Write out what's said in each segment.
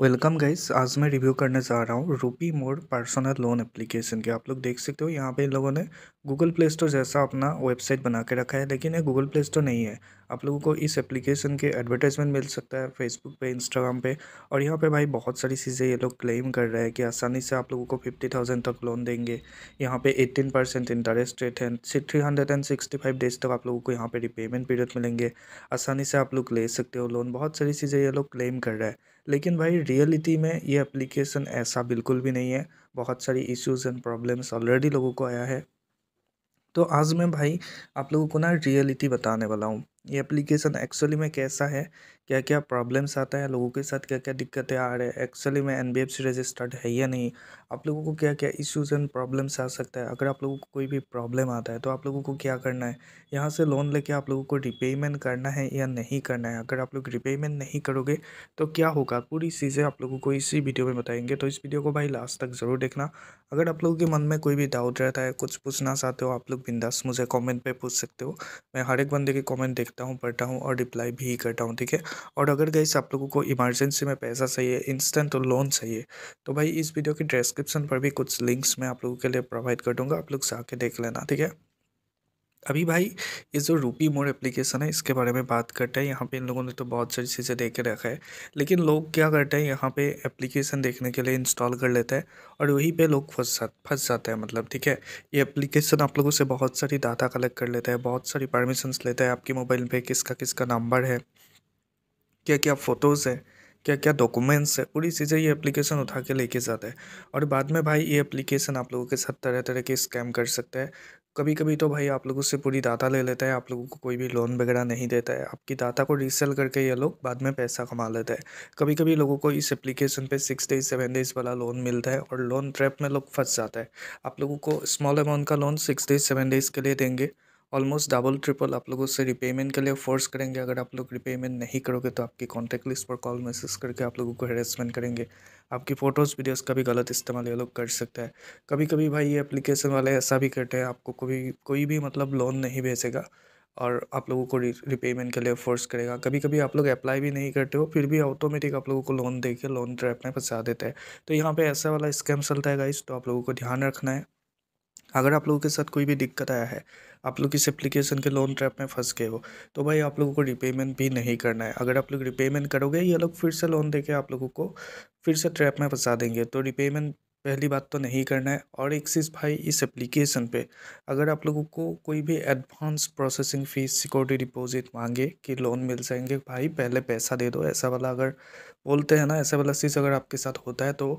welcome guys आज मैं review करने जा रहा हूँ रूपी मोड पर्सनल लोन एप्लीकेशन के आप लोग देख सकते हो यहाँ पे इन लोगों ने गूगल प्ले स्टोर जैसा अपना वेबसाइट बना के रखा है लेकिन ये गूगल प्ले स्टोर नहीं है आप लोगों को इस एप्लीकेशन के एडवर्टाइजमेंट मिल सकता है फेसबुक पे इंस्टाग्राम पे और यहाँ पे भाई बहुत सारी चीज़ें ये लोग क्लेम कर रहे हैं कि आसानी से आप लोगों को फिफ्टी थाउजेंड तक लोन देंगे यहाँ पे एट्टीन परसेंट इंटरेस्ट रेट है three hundred and sixty five days तक आप लोगों को यहाँ पे रिपेमेंट पीरियड मिलेंगे आसानी से आप लोग ले सकते हो लोन बहुत सारी चीज़ें ये लोग क्लेम कर रहे हैं लेकिन भाई रियलिटी में ये एप्लीकेशन ऐसा बिल्कुल भी नहीं है बहुत सारी इश्यूज एंड प्रॉब्लम्स ऑलरेडी लोगों को आया है तो आज मैं भाई आप लोगों को ना रियलिटी बताने वाला हूँ ये एप्लीकेशन एक्चुअली में कैसा है क्या क्या प्रॉब्लम्स आता है लोगों के साथ क्या क्या दिक्कतें आ रही है एक्चुअली में N B F C registered है या नहीं आप लोगों को क्या क्या इश्यूज एंड प्रॉब्लम्स आ सकता है अगर आप लोगों को कोई भी प्रॉब्लम आता है तो आप लोगों को क्या करना है यहाँ से लोन लेके आप लोगों को रिपेमेंट करना है या नहीं करना है अगर आप लोग रिपेमेंट नहीं करोगे तो क्या होगा पूरी चीज़ें आप लोगों को इसी वीडियो में बताएंगे तो इस वीडियो को भाई लास्ट तक ज़रूर देखना अगर आप लोगों के मन में कोई भी डाउट रहता है कुछ पूछना चाहते हो आप लोग बिंदास मुझे कॉमेंट पर पूछ सकते हो मैं हर एक बंदे के कॉमेंट देखता लिखता हूँ पढ़ता हूँ और रिप्लाई भी करता हूँ ठीक है और अगर गई आप लोगों को इमरजेंसी में पैसा चाहिए इंस्टेंट लोन तो चाहिए तो भाई इस वीडियो की डिस्क्रिप्शन पर भी कुछ लिंक्स मैं आप लोगों के लिए प्रोवाइड कर दूँगा आप लोग जाके देख लेना ठीक है अभी भाई ये जो रूपी मोड एप्लीकेशन है इसके बारे में बात करते हैं यहाँ पे इन लोगों ने तो बहुत सारी चीज़ें दे के रखा है लेकिन लोग क्या करते हैं यहाँ पे एप्लीकेशन देखने के लिए इंस्टॉल कर लेते हैं और वहीं पे लोग फंस जा फंस जाते हैं मतलब ठीक है ये एप्लीकेशन आप लोगों से बहुत सारी डाटा कलेक्ट कर लेता है बहुत सारी परमिशंस लेता है आपके मोबाइल पर किसका किसका नंबर है क्या क्या फ़ोटोज़ हैं क्या क्या डॉक्यूमेंट्स है पूरी चीज़ें ये एप्लीकेशन उठा के लेके जाता है और बाद में भाई ये एप्लीकेशन आप लोगों के साथ तरह तरह के स्कैम कर सकते हैं कभी कभी तो भाई आप लोगों से पूरी डाटा ले लेता है आप लोगों को कोई भी लोन वगैरह नहीं देता है आपकी डाटा को रीसेल करके ये लोग बाद में पैसा कमा लेते हैं कभी कभी लोगों को इस एप्लीकेशन पे सिक्स डेज सेवन डेज वाला लोन मिलता है और लोन ट्रैप में लोग फंस जाता है आप लोगों को स्मॉल अमाउंट का loan six days seven days के लिए देंगे ऑलमोस्ट डबल ट्रिपल आप लोगों से रिपेमेंट के लिए फोर्स करेंगे अगर आप लोग रिपेमेंट नहीं करोगे तो आपकी कॉन्टैक्ट लिस्ट पर कॉल मैसेज करके आप लोगों को हेरेसमेंट करेंगे आपकी फ़ोटोज़ वीडियोज़ का भी गलत इस्तेमाल ये लोग कर सकते हैं कभी कभी भाई ये एप्लीकेशन वाले ऐसा भी करते हैं आपको कभी कोई भी मतलब लोन नहीं भेजेगा और आप लोगों को रिपेमेंट के लिए फोर्स करेगा कभी कभी आप लोग अप्लाई भी नहीं करते हो फिर भी ऑटोमेटिक आप लोगों को लोन दे के लोन ट्रैप में फंसा देता है तो यहाँ पे ऐसा वाला स्कैम चलता है गाइस तो आप लोगों को ध्यान रखना है अगर आप लोगों के साथ कोई भी दिक्कत आया है आप लोग इस एप्लीकेशन के लोन ट्रैप में फंस गए हो तो भाई आप लोगों को रिपेमेंट भी नहीं करना है अगर आप लोग रिपेमेंट करोगे ये लोग फिर से लोन देके आप लोगों को फिर से ट्रैप में फंसा देंगे तो रिपेमेंट पहली बात तो नहीं करना है और एक चीज़ भाई इस एप्लीकेशन पे अगर आप लोगों को कोई भी advance processing fees security deposit मांगे कि लोन मिल जाएंगे भाई पहले पैसा दे दो ऐसा वाला अगर बोलते हैं ना ऐसा वाला चीज़ अगर आपके साथ होता है तो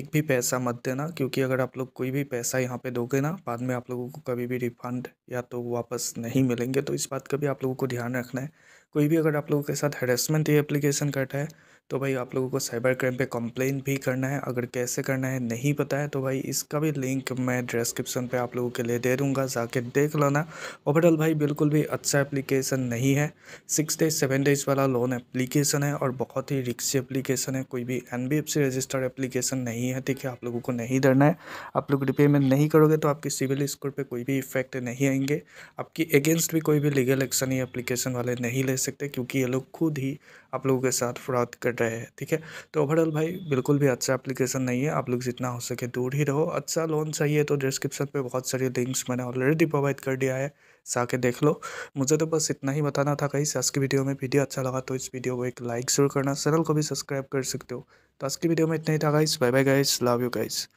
एक भी पैसा मत देना क्योंकि अगर आप लोग कोई भी पैसा यहाँ पर दोगे ना बाद में आप लोगों को कभी भी रिफंड या तो वापस नहीं मिलेंगे तो इस बात का भी आप लोगों को ध्यान रखना है कोई भी अगर आप लोगों के साथ हेरेसमेंट ये एप्लीकेशन करता है तो भाई आप लोगों को साइबर क्राइम पे कंप्लेन भी करना है अगर कैसे करना है नहीं पता है तो भाई इसका भी लिंक मैं डिस्क्रिप्शन पे आप लोगों के लिए दे दूंगा जाके देख लेना ओवरऑल भाई बिल्कुल भी अच्छा एप्लीकेशन नहीं है सिक्स डेज सेवन डेज वाला लोन एप्लीकेशन है और बहुत ही रिक्सी एप्लीकेशन है कोई भी एन रजिस्टर्ड एप्लीकेशन नहीं है ठीक है आप लोगों को नहीं डरना है आप लोग रिपेमेंट नहीं करोगे तो आपकी सिविल स्कोर पर कोई भी इफेक्ट नहीं आएंगे आपकी अगेंस्ट भी कोई भी लीगल एक्शन या एप्लीकेशन वाले नहीं ले सकते क्योंकि ये लोग खुद ही आप लोगों के साथ फ्रॉड कर रहे हैं ठीक है तो ओवरऑल भाई बिल्कुल भी अच्छा एप्लीकेशन नहीं है आप लोग जितना हो सके दूर ही रहो अच्छा लोन चाहिए तो डिस्क्रिप्शन पे बहुत सारे लिंक्स मैंने ऑलरेडी प्रोवाइड कर दिया है साके देख लो मुझे तो बस इतना ही बताना था कहीं आज की वीडियो में वीडियो अच्छा लगा तो इस वीडियो को एक लाइक जरूर करना चैनल को भी सब्सक्राइब कर सकते हो तो आज की वीडियो में इतना ही था guys bye bye guys love you guys